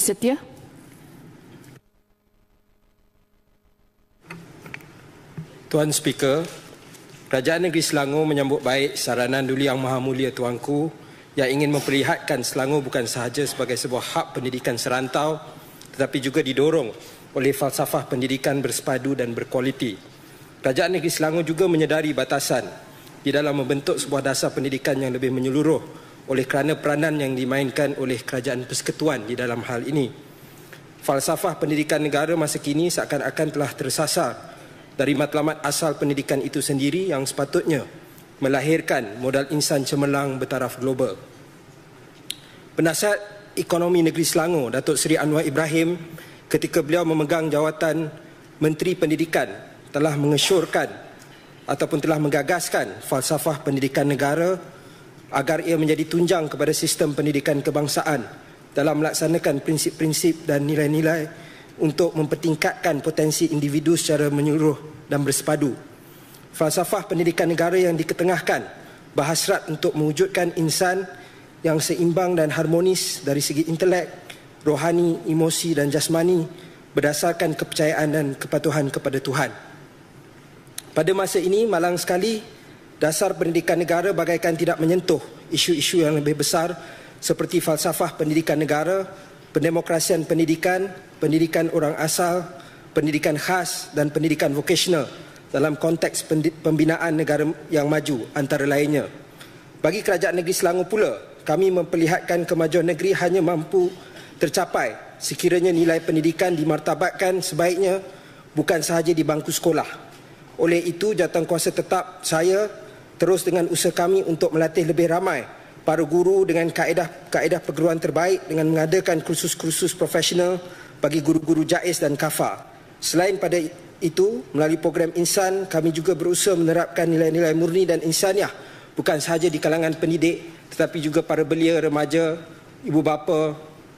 Setia. Tuan Speaker, Kerajaan Negeri Selangor menyambut baik saranan Duli Yang Maha Mulia Tuanku yang ingin memperlihatkan Selangor bukan sahaja sebagai sebuah hak pendidikan serantau tetapi juga didorong oleh falsafah pendidikan bersepadu dan berkualiti. Kerajaan Negeri Selangor juga menyedari batasan di dalam membentuk sebuah dasar pendidikan yang lebih menyeluruh oleh kerana peranan yang dimainkan oleh kerajaan persekutuan di dalam hal ini. Falsafah pendidikan negara masa kini seakan-akan telah tersasar dari matlamat asal pendidikan itu sendiri yang sepatutnya melahirkan modal insan cemerlang bertaraf global. Penasihat Ekonomi Negeri Selangor, Datuk Seri Anwar Ibrahim ketika beliau memegang jawatan Menteri Pendidikan telah mengesyorkan ataupun telah menggagaskan falsafah pendidikan negara agar ia menjadi tunjang kepada sistem pendidikan kebangsaan dalam melaksanakan prinsip-prinsip dan nilai-nilai untuk mempertingkatkan potensi individu secara menyeluruh dan bersepadu. Falsafah pendidikan negara yang diketengahkan berhasrat untuk mewujudkan insan yang seimbang dan harmonis dari segi intelek, rohani, emosi dan jasmani berdasarkan kepercayaan dan kepatuhan kepada Tuhan. Pada masa ini malang sekali Dasar pendidikan negara bagaikan tidak menyentuh isu-isu yang lebih besar seperti falsafah pendidikan negara, pendemokrasian pendidikan, pendidikan orang asal, pendidikan khas dan pendidikan vokasional dalam konteks pembinaan negara yang maju antara lainnya. Bagi Kerajaan Negeri Selangor pula, kami memperlihatkan kemajuan negeri hanya mampu tercapai sekiranya nilai pendidikan dimartabatkan sebaiknya bukan sahaja di bangku sekolah. Oleh itu, jatuhkuasa tetap saya terus dengan usaha kami untuk melatih lebih ramai para guru dengan kaedah-kaedah perguruan terbaik dengan mengadakan kursus-kursus profesional bagi guru-guru JAIS dan KAFA. Selain pada itu, melalui program Insan, kami juga berusaha menerapkan nilai-nilai murni dan insaniah bukan sahaja di kalangan pendidik tetapi juga para belia remaja, ibu bapa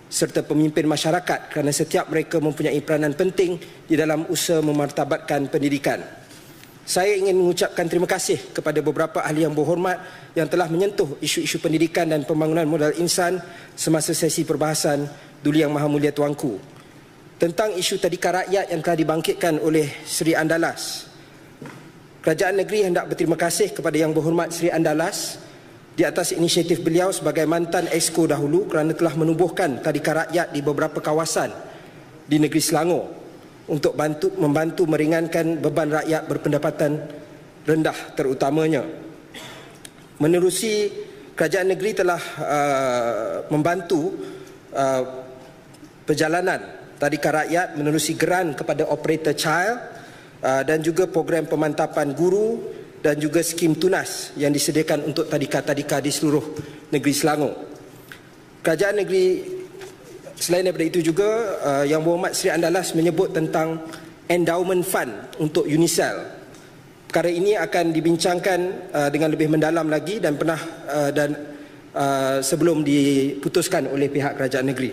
serta pemimpin masyarakat kerana setiap mereka mempunyai peranan penting di dalam usaha memartabatkan pendidikan saya ingin mengucapkan terima kasih kepada beberapa ahli yang berhormat yang telah menyentuh isu-isu pendidikan dan pembangunan modal insan semasa sesi perbahasan Duli Yang Maha Mulia Tuanku. Tentang isu tadika rakyat yang telah dibangkitkan oleh Seri Andalas. Kerajaan negeri hendak berterima kasih kepada yang berhormat Seri Andalas di atas inisiatif beliau sebagai mantan esko dahulu kerana telah menubuhkan tadika rakyat di beberapa kawasan di negeri Selangor untuk bantu membantu meringankan beban rakyat berpendapatan rendah terutamanya. Menerusi kerajaan negeri telah uh, membantu uh, perjalanan tadika rakyat menerusi geran kepada operator child uh, dan juga program pemantapan guru dan juga skim tunas yang disediakan untuk tadika-tadika di seluruh negeri Selangor. Kerajaan negeri selain daripada itu juga uh, yang berhormat Sri Andalas menyebut tentang endowment fund untuk Unisel perkara ini akan dibincangkan uh, dengan lebih mendalam lagi dan pernah uh, dan uh, sebelum diputuskan oleh pihak kerajaan negeri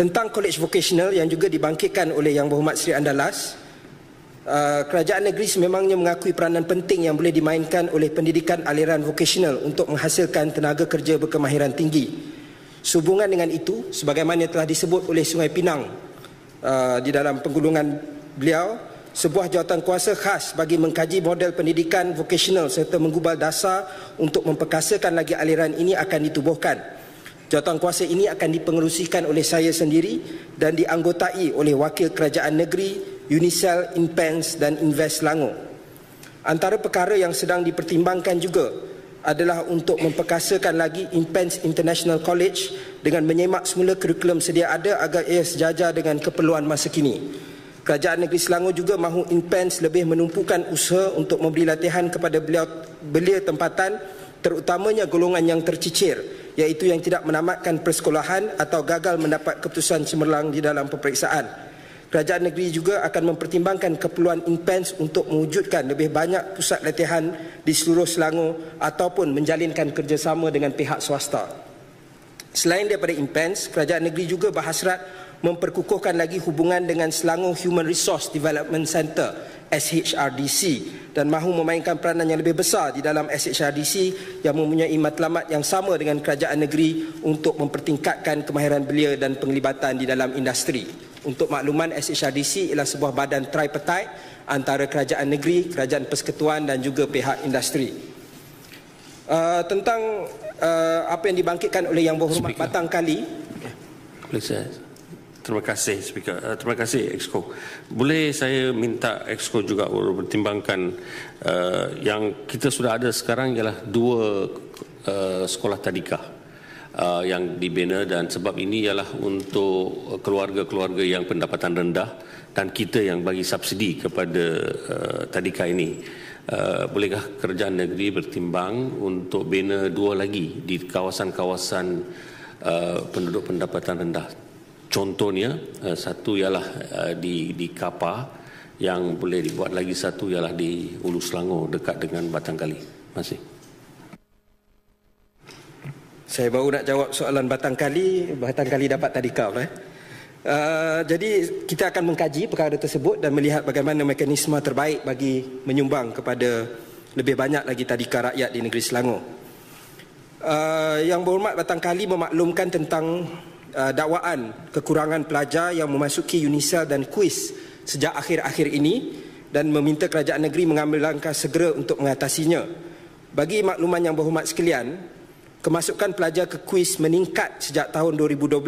tentang college vocational yang juga dibangkitkan oleh yang berhormat Sri Andalas uh, kerajaan negeri sememangnya mengakui peranan penting yang boleh dimainkan oleh pendidikan aliran vocational untuk menghasilkan tenaga kerja berkemahiran tinggi Sehubungan dengan itu, sebagaimana telah disebut oleh Sungai Pinang uh, di dalam penggulungan beliau, sebuah jawatan kuasa khas bagi mengkaji model pendidikan vokasional serta menggubal dasar untuk memperkasakan lagi aliran ini akan ditubuhkan. Jawatan kuasa ini akan dipengerusikan oleh saya sendiri dan dianggotai oleh wakil kerajaan negeri, Unisel, Inpens dan Invest Langor. Antara perkara yang sedang dipertimbangkan juga adalah untuk memperkasakan lagi Impens International College dengan menyemak semula kurikulum sedia ada agar ia sejajar dengan keperluan masa kini. Kerajaan Negeri Selangor juga mahu Impens lebih menumpukan usaha untuk memberi latihan kepada beliau, belia tempatan terutamanya golongan yang tercicir iaitu yang tidak menamatkan persekolahan atau gagal mendapat keputusan cemerlang di dalam peperiksaan. Kerajaan negeri juga akan mempertimbangkan keperluan Impens untuk mewujudkan lebih banyak pusat latihan di seluruh Selangor ataupun menjalinkan kerjasama dengan pihak swasta. Selain daripada Impens, kerajaan negeri juga berhasrat memperkukuhkan lagi hubungan dengan Selangor Human Resource Development Center SHRDC dan mahu memainkan peranan yang lebih besar di dalam SHRDC yang mempunyai matlamat yang sama dengan kerajaan negeri untuk mempertingkatkan kemahiran belia dan penglibatan di dalam industri. Untuk makluman SHRDC ialah sebuah badan tripartite antara kerajaan negeri, kerajaan persekutuan dan juga pihak industri. Uh, tentang uh, apa yang dibangkitkan oleh Yang Berhormat Speaker. Batang Kali. Please, terima kasih Speaker. Uh, terima kasih Exco. Boleh saya minta Exco juga untuk pertimbangkan uh, yang kita sudah ada sekarang ialah dua uh, sekolah tadika uh, yang dibina dan sebab ini ialah untuk keluarga-keluarga yang pendapatan rendah dan kita yang bagi subsidi kepada uh, tadika ini. Uh, bolehkah kerajaan negeri bertimbang untuk bina dua lagi di kawasan-kawasan uh, penduduk pendapatan rendah? Contohnya uh, satu ialah uh, di di Kapah yang boleh dibuat lagi satu ialah di Ulu Selangor dekat dengan Batang Kali. Terima kasih. Saya baru nak jawab soalan batang kali, batang kali dapat tadi kau eh. Uh, jadi kita akan mengkaji perkara tersebut dan melihat bagaimana mekanisme terbaik bagi menyumbang kepada lebih banyak lagi tadika rakyat di negeri Selangor. Uh, yang berhormat batang kali memaklumkan tentang uh, dakwaan kekurangan pelajar yang memasuki UNISEL dan KUIS sejak akhir-akhir ini dan meminta kerajaan negeri mengambil langkah segera untuk mengatasinya. Bagi makluman yang berhormat sekalian, Kemasukan pelajar ke kuis meningkat sejak tahun 2012.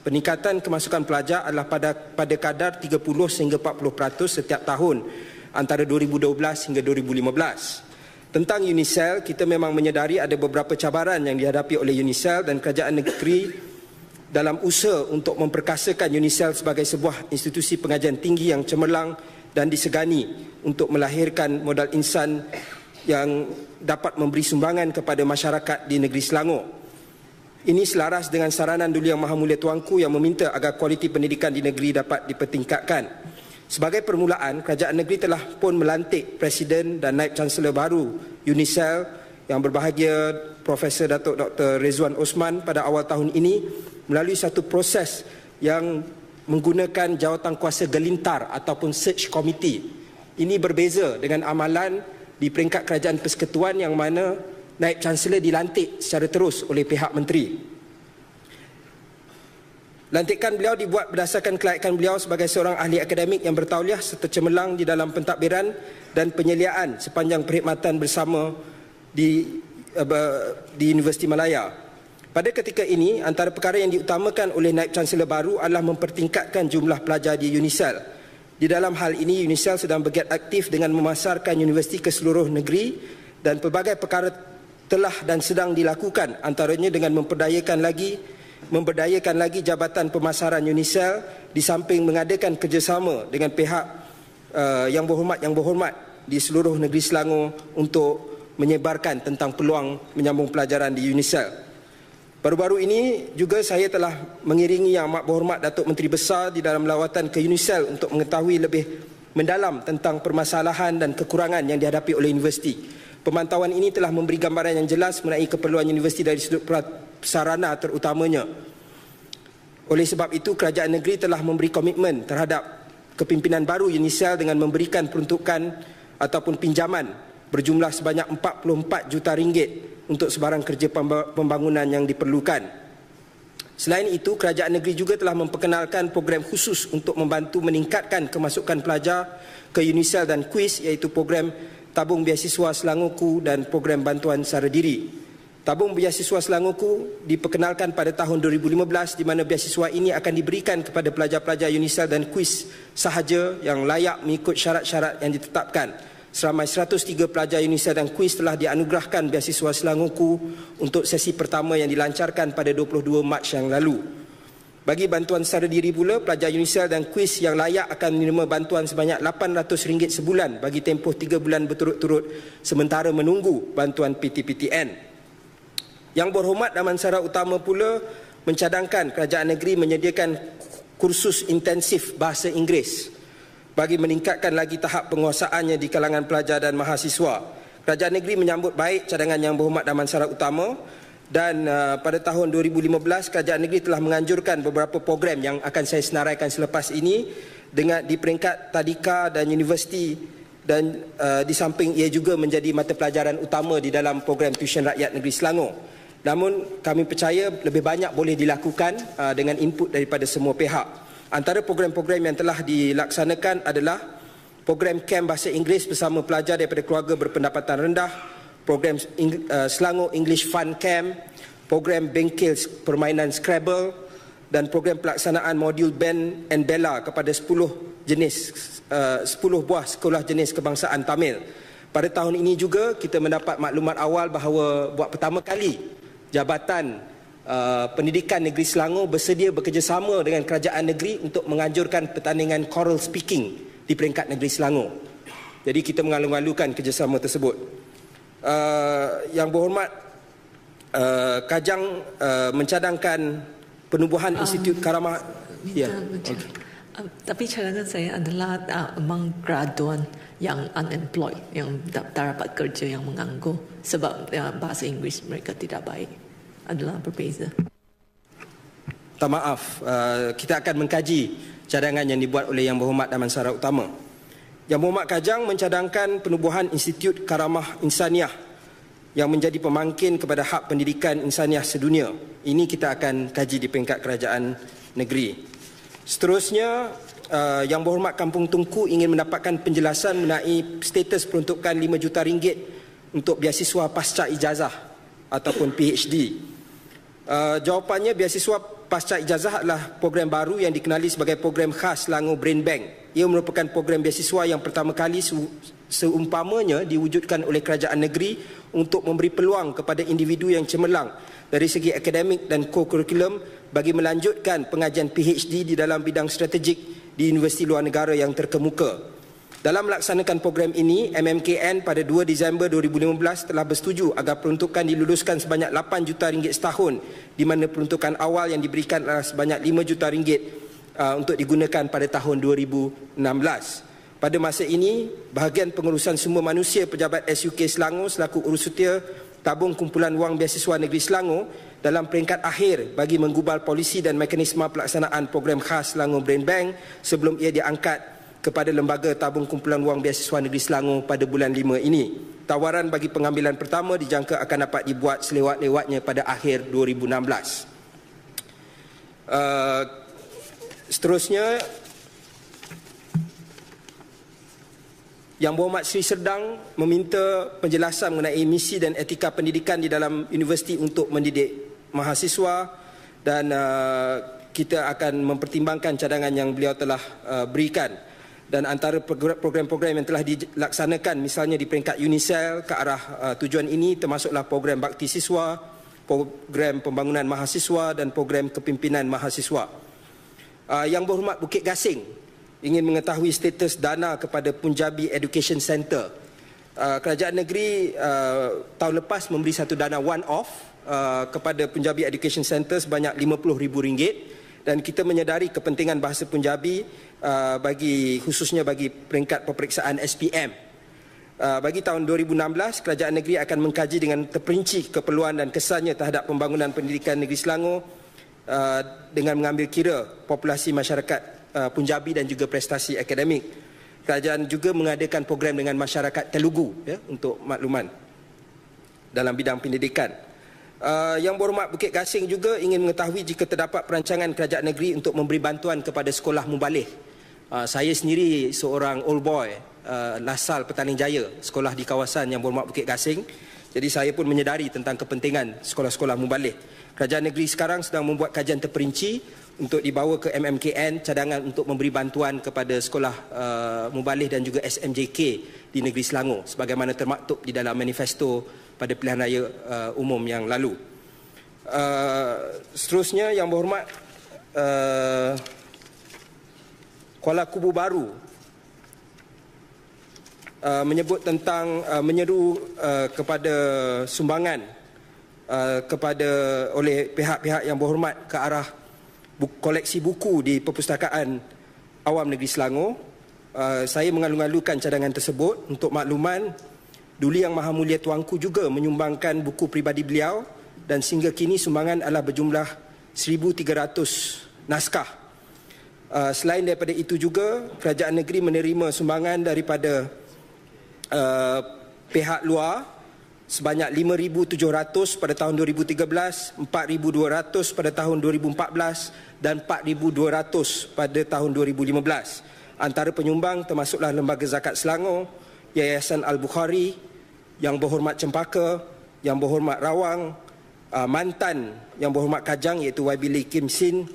Peningkatan kemasukan pelajar adalah pada pada kadar 30 sehingga 40% peratus setiap tahun antara 2012 hingga 2015. Tentang Unicel, kita memang menyedari ada beberapa cabaran yang dihadapi oleh Unicel dan kerajaan negeri dalam usaha untuk memperkasakan Unicel sebagai sebuah institusi pengajian tinggi yang cemerlang dan disegani untuk melahirkan modal insan yang dapat memberi sumbangan kepada masyarakat di negeri Selangor. Ini selaras dengan saranan Duli Yang Maha Mulia Tuanku yang meminta agar kualiti pendidikan di negeri dapat dipertingkatkan. Sebagai permulaan, kerajaan negeri telah pun melantik Presiden dan Naib Chancellor baru UNICEL yang berbahagia Profesor Datuk Dr. Rezuan Osman pada awal tahun ini melalui satu proses yang menggunakan jawatankuasa gelintar ataupun search committee. Ini berbeza dengan amalan di peringkat kerajaan persekutuan yang mana naib chancellor dilantik secara terus oleh pihak menteri. Lantikan beliau dibuat berdasarkan kelayakan beliau sebagai seorang ahli akademik yang bertauliah serta cemerlang di dalam pentadbiran dan penyeliaan sepanjang perkhidmatan bersama di di Universiti Malaya. Pada ketika ini, antara perkara yang diutamakan oleh naib chancellor baru adalah mempertingkatkan jumlah pelajar di UNISEL. Di dalam hal ini, UNISEL sedang bergiat aktif dengan memasarkan universiti ke seluruh negeri dan pelbagai perkara telah dan sedang dilakukan antaranya dengan memperdayakan lagi memperdayakan lagi Jabatan Pemasaran UNISEL di samping mengadakan kerjasama dengan pihak uh, yang berhormat-yang berhormat di seluruh negeri Selangor untuk menyebarkan tentang peluang menyambung pelajaran di UNISEL. Baru-baru ini juga saya telah mengiringi yang amat berhormat Datuk Menteri Besar di dalam lawatan ke UNICEL untuk mengetahui lebih mendalam tentang permasalahan dan kekurangan yang dihadapi oleh universiti. Pemantauan ini telah memberi gambaran yang jelas mengenai keperluan universiti dari sudut sarana terutamanya. Oleh sebab itu, kerajaan negeri telah memberi komitmen terhadap kepimpinan baru UNICEL dengan memberikan peruntukan ataupun pinjaman berjumlah sebanyak 44 juta ringgit untuk sebarang kerja pembangunan yang diperlukan. Selain itu, kerajaan negeri juga telah memperkenalkan program khusus untuk membantu meningkatkan kemasukan pelajar ke UNICEL dan KUIS iaitu program Tabung Biasiswa Selangoku dan program bantuan sara diri. Tabung Biasiswa Selangoku diperkenalkan pada tahun 2015 di mana biasiswa ini akan diberikan kepada pelajar-pelajar UNICEL dan KUIS sahaja yang layak mengikut syarat-syarat yang ditetapkan. Seramai 103 pelajar UNISA dan KUIS telah dianugerahkan beasiswa Selangorku untuk sesi pertama yang dilancarkan pada 22 Mac yang lalu. Bagi bantuan secara diri pula, pelajar UNISA dan KUIS yang layak akan menerima bantuan sebanyak RM800 sebulan bagi tempoh 3 bulan berturut-turut sementara menunggu bantuan PTPTN. Yang berhormat Damansara Utama pula mencadangkan kerajaan negeri menyediakan kursus intensif bahasa Inggeris bagi meningkatkan lagi tahap penguasaannya di kalangan pelajar dan mahasiswa. Kerajaan negeri menyambut baik cadangan yang berhormat Damansara Utama dan uh, pada tahun 2015 kerajaan negeri telah menganjurkan beberapa program yang akan saya senaraikan selepas ini dengan di peringkat tadika dan universiti dan uh, di samping ia juga menjadi mata pelajaran utama di dalam program tuition rakyat negeri Selangor. Namun kami percaya lebih banyak boleh dilakukan uh, dengan input daripada semua pihak. Antara program-program yang telah dilaksanakan adalah program kem bahasa Inggeris bersama pelajar daripada keluarga berpendapatan rendah, program eh, Selangor English Fun Camp, program bengkel permainan Scrabble dan program pelaksanaan modul Ben and bella kepada 10 jenis 10 eh, buah sekolah jenis kebangsaan Tamil. Pada tahun ini juga kita mendapat maklumat awal bahawa buat pertama kali jabatan uh, pendidikan negeri Selangor bersedia bekerjasama dengan kerajaan negeri untuk menganjurkan pertandingan choral speaking di peringkat negeri Selangor. Jadi kita mengalu-alukan kerjasama tersebut. Uh, yang berhormat, uh, Kajang uh, mencadangkan penubuhan um, Institut Karamah. Ya. Okay. Uh, tapi cadangan saya adalah uh, among graduan yang unemployed, yang tak dapat kerja, yang menganggur sebab uh, bahasa Inggeris mereka tidak baik adalah berbeza. Tak maaf, ah, kita akan mengkaji cadangan yang dibuat oleh Yang Berhormat Damansara Utama. Yang Berhormat Kajang mencadangkan penubuhan Institut Karamah Insaniah yang menjadi pemangkin kepada hak pendidikan insaniah sedunia. Ini kita akan kaji di peringkat kerajaan negeri. Seterusnya, uh, Yang Berhormat Kampung Tungku ingin mendapatkan penjelasan mengenai status peruntukan RM5 juta ringgit untuk biasiswa pasca ijazah ataupun PhD. Eh, jawapannya beasiswa pasca ijazah adalah program baru yang dikenali sebagai program khas Langor Brain Bank. Ia merupakan program beasiswa yang pertama kali seumpamanya diwujudkan oleh kerajaan negeri untuk memberi peluang kepada individu yang cemerlang dari segi akademik dan co-curriculum bagi melanjutkan pengajian PhD di dalam bidang strategik di universiti luar negara yang terkemuka. Dalam melaksanakan program ini, MMKN pada 2 Disember 2015 telah bersetuju agar peruntukan diluluskan sebanyak 8 juta ringgit setahun di mana peruntukan awal yang diberikan adalah sebanyak 5 juta ringgit uh, untuk digunakan pada tahun 2016. Pada masa ini, bahagian pengurusan semua manusia pejabat SUK Selangor selaku urus setia tabung kumpulan wang biasiswa negeri Selangor dalam peringkat akhir bagi menggubal polisi dan mekanisme pelaksanaan program khas Selangor Brain Bank sebelum ia diangkat kepada lembaga tabung kumpulan wang biasiswa negeri Selangor pada bulan 5 ini. Tawaran bagi pengambilan pertama dijangka akan dapat dibuat selewat-lewatnya pada akhir 2016. Uh, eh, seterusnya Yang Berhormat Sri Serdang meminta penjelasan mengenai misi dan etika pendidikan di dalam universiti untuk mendidik mahasiswa dan uh, kita akan mempertimbangkan cadangan yang beliau telah uh, berikan dan antara program-program yang telah dilaksanakan misalnya di peringkat UNICEL ke arah uh, tujuan ini termasuklah program bakti siswa, program pembangunan mahasiswa dan program kepimpinan mahasiswa. Uh, yang berhormat Bukit Gasing ingin mengetahui status dana kepada Punjabi Education Centre. Uh, kerajaan negeri tahun lepas memberi satu dana one-off kepada Punjabi Education Center sebanyak RM50,000 dan kita menyedari kepentingan bahasa Punjabi Uh, bagi khususnya bagi peringkat peperiksaan SPM. Uh, bagi tahun 2016, kerajaan negeri akan mengkaji dengan terperinci keperluan dan kesannya terhadap pembangunan pendidikan negeri Selangor uh, dengan mengambil kira populasi masyarakat Punjabi dan juga prestasi akademik. Kerajaan juga mengadakan program dengan masyarakat Telugu ya, untuk makluman dalam bidang pendidikan. Uh, yang berhormat Bukit Gasing juga ingin mengetahui jika terdapat perancangan kerajaan negeri untuk memberi bantuan kepada sekolah mubalik. Ah, saya sendiri seorang old boy uh, Lasal Petaling Jaya sekolah di kawasan yang bermak Bukit Gasing jadi saya pun menyedari tentang kepentingan sekolah-sekolah mubalik kerajaan negeri sekarang sedang membuat kajian terperinci untuk dibawa ke MMKN cadangan untuk memberi bantuan kepada sekolah uh, mubalik dan juga SMJK di negeri Selangor sebagaimana termaktub di dalam manifesto pada pilihan raya uh, umum yang lalu uh, seterusnya yang berhormat uh, Kuala Kubu Baru Uh, menyebut tentang uh, menyeru uh, kepada sumbangan uh, kepada oleh pihak-pihak yang berhormat ke arah bu- koleksi buku di perpustakaan awam negeri Selangor uh, saya mengalu-alukan cadangan tersebut untuk makluman Duli Yang Maha Mulia Tuanku juga menyumbangkan buku pribadi beliau dan sehingga kini sumbangan adalah berjumlah 1300 naskah Ah, selain daripada itu juga kerajaan negeri menerima sumbangan daripada uh, pihak luar sebanyak 5700 pada tahun 2013, 4200 pada tahun 2014 dan 4200 pada tahun 2015. Antara penyumbang termasuklah Lembaga Zakat Selangor, Yayasan Al-Bukhari, Yang Berhormat Cempaka, Yang Berhormat Rawang, ah, Mantan Yang Berhormat Kajang iaitu YB Lee Kim Sin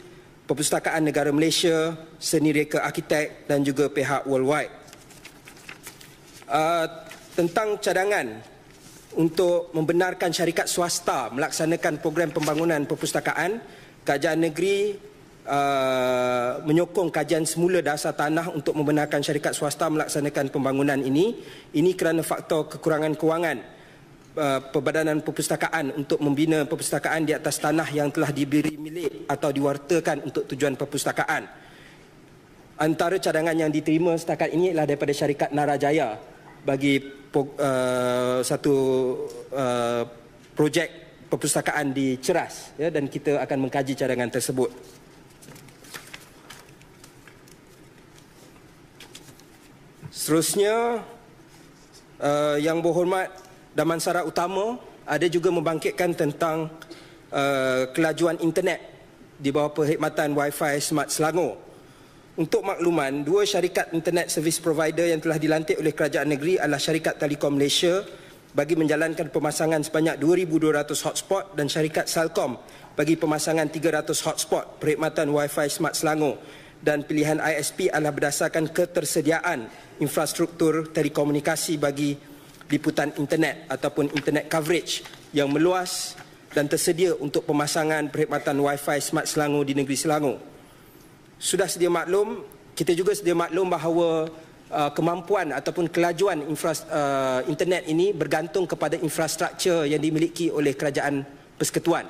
Perpustakaan Negara Malaysia, Seni Reka Arkitek dan juga pihak worldwide. Uh, tentang cadangan untuk membenarkan syarikat swasta melaksanakan program pembangunan perpustakaan, Kerajaan Negeri uh, menyokong kajian semula dasar tanah untuk membenarkan syarikat swasta melaksanakan pembangunan ini. Ini kerana faktor kekurangan kewangan Uh, perbadanan perpustakaan untuk membina perpustakaan di atas tanah yang telah diberi milik atau diwartakan untuk tujuan perpustakaan. Antara cadangan yang diterima setakat ini adalah daripada syarikat Narajaya bagi uh, satu uh, projek perpustakaan di Ceras ya, dan kita akan mengkaji cadangan tersebut. Seterusnya, uh, yang berhormat Damansara Utama ada juga membangkitkan tentang uh, kelajuan internet di bawah perkhidmatan Wi-Fi Smart Selangor. Untuk makluman, dua syarikat internet service provider yang telah dilantik oleh kerajaan negeri adalah syarikat Telekom Malaysia bagi menjalankan pemasangan sebanyak 2,200 hotspot dan syarikat Salcom bagi pemasangan 300 hotspot perkhidmatan Wi-Fi Smart Selangor dan pilihan ISP adalah berdasarkan ketersediaan infrastruktur telekomunikasi bagi liputan internet ataupun internet coverage yang meluas dan tersedia untuk pemasangan perkhidmatan Wi-Fi Smart Selangor di negeri Selangor. Sudah sedia maklum, kita juga sedia maklum bahawa uh, kemampuan ataupun kelajuan infra, uh, internet ini bergantung kepada infrastruktur yang dimiliki oleh kerajaan persekutuan.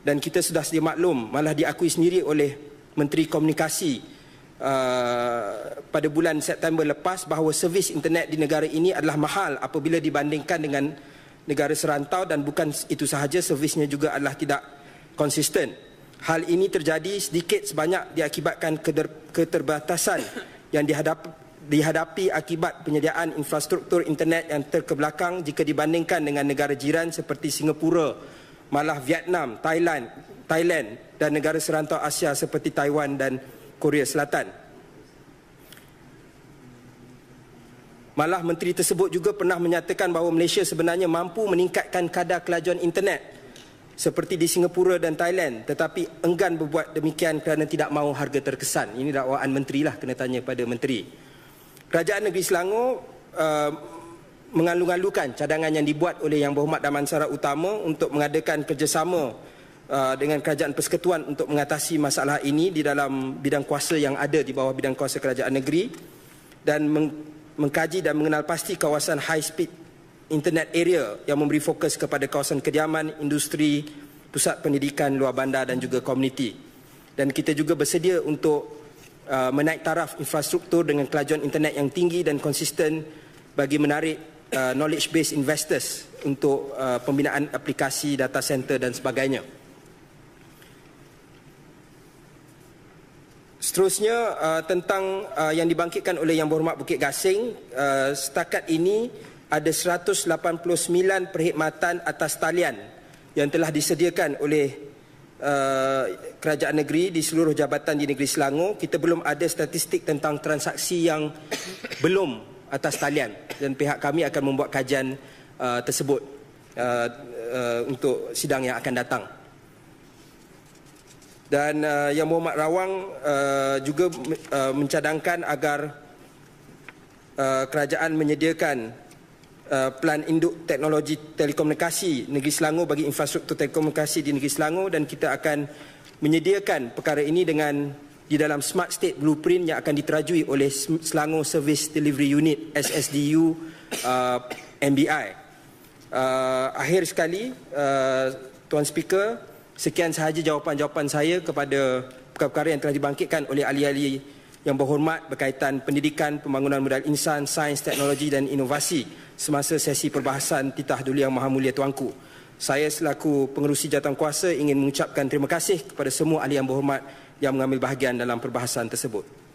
Dan kita sudah sedia maklum, malah diakui sendiri oleh Menteri Komunikasi uh, pada bulan September lepas bahawa servis internet di negara ini adalah mahal apabila dibandingkan dengan negara serantau dan bukan itu sahaja servisnya juga adalah tidak konsisten. Hal ini terjadi sedikit sebanyak diakibatkan keterbatasan yang dihadap dihadapi akibat penyediaan infrastruktur internet yang terkebelakang jika dibandingkan dengan negara jiran seperti Singapura, malah Vietnam, Thailand, Thailand dan negara serantau Asia seperti Taiwan dan Korea Selatan. Malah menteri tersebut juga pernah menyatakan bahawa Malaysia sebenarnya mampu meningkatkan kadar kelajuan internet seperti di Singapura dan Thailand tetapi enggan berbuat demikian kerana tidak mahu harga terkesan. Ini dakwaan menteri lah kena tanya kepada menteri. Kerajaan Negeri Selangor uh, mengalung-alungkan cadangan yang dibuat oleh Yang Berhormat Damansara Utama untuk mengadakan kerjasama uh, dengan Kerajaan Persekutuan untuk mengatasi masalah ini di dalam bidang kuasa yang ada di bawah bidang kuasa Kerajaan Negeri dan meng- mengkaji dan mengenal pasti kawasan high speed internet area yang memberi fokus kepada kawasan kediaman, industri, pusat pendidikan luar bandar dan juga komuniti. Dan kita juga bersedia untuk uh, menaik taraf infrastruktur dengan kelajuan internet yang tinggi dan konsisten bagi menarik uh, knowledge based investors untuk uh, pembinaan aplikasi data center dan sebagainya. Seterusnya uh, tentang uh, yang dibangkitkan oleh Yang Berhormat Bukit Gasing, uh, setakat ini ada 189 perkhidmatan atas talian yang telah disediakan oleh uh, kerajaan negeri di seluruh jabatan di negeri Selangor. Kita belum ada statistik tentang transaksi yang belum atas talian dan pihak kami akan membuat kajian uh, tersebut uh, uh, untuk sidang yang akan datang dan uh, Yang Muhammad Rawang uh, juga uh, mencadangkan agar uh, kerajaan menyediakan uh, pelan induk teknologi telekomunikasi negeri Selangor bagi infrastruktur telekomunikasi di negeri Selangor dan kita akan menyediakan perkara ini dengan di dalam Smart State Blueprint yang akan diterajui oleh Selangor Service Delivery Unit SSDU uh, MBI. Uh, akhir sekali, uh, Tuan Speaker, Sekian sahaja jawapan-jawapan saya kepada perkara-perkara yang telah dibangkitkan oleh ahli-ahli yang berhormat berkaitan pendidikan, pembangunan modal insan, sains, teknologi dan inovasi semasa sesi perbahasan titah Duli Yang Maha Mulia Tuanku. Saya selaku pengerusi kuasa ingin mengucapkan terima kasih kepada semua ahli yang berhormat yang mengambil bahagian dalam perbahasan tersebut.